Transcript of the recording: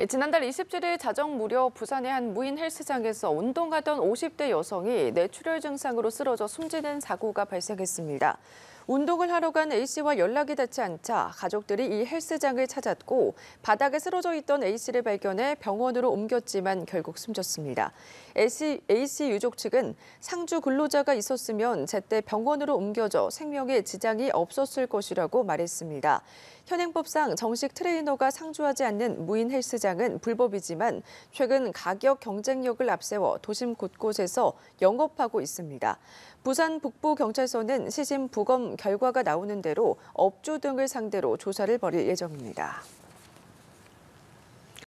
예, 지난달 27일 자정 무려 부산의 한 무인 헬스장에서 운동하던 50대 여성이 뇌출혈 증상으로 쓰러져 숨지는 사고가 발생했습니다. 운동을 하러 간 A씨와 연락이 닿지 않자 가족들이 이 헬스장을 찾았고 바닥에 쓰러져 있던 A씨를 발견해 병원으로 옮겼지만 결국 숨졌습니다. A씨, A씨 유족 측은 상주 근로자가 있었으면 제때 병원으로 옮겨져 생명에 지장이 없었을 것이라고 말했습니다. 현행법상 정식 트레이너가 상주하지 않는 무인 헬스장은 불법이지만 최근 가격 경쟁력을 앞세워 도심 곳곳에서 영업하고 있습니다. 부산 북부경찰서는 시신 부검 결과가 나오는 대로 업주 등을 상대로 조사를 벌일 예정입니다.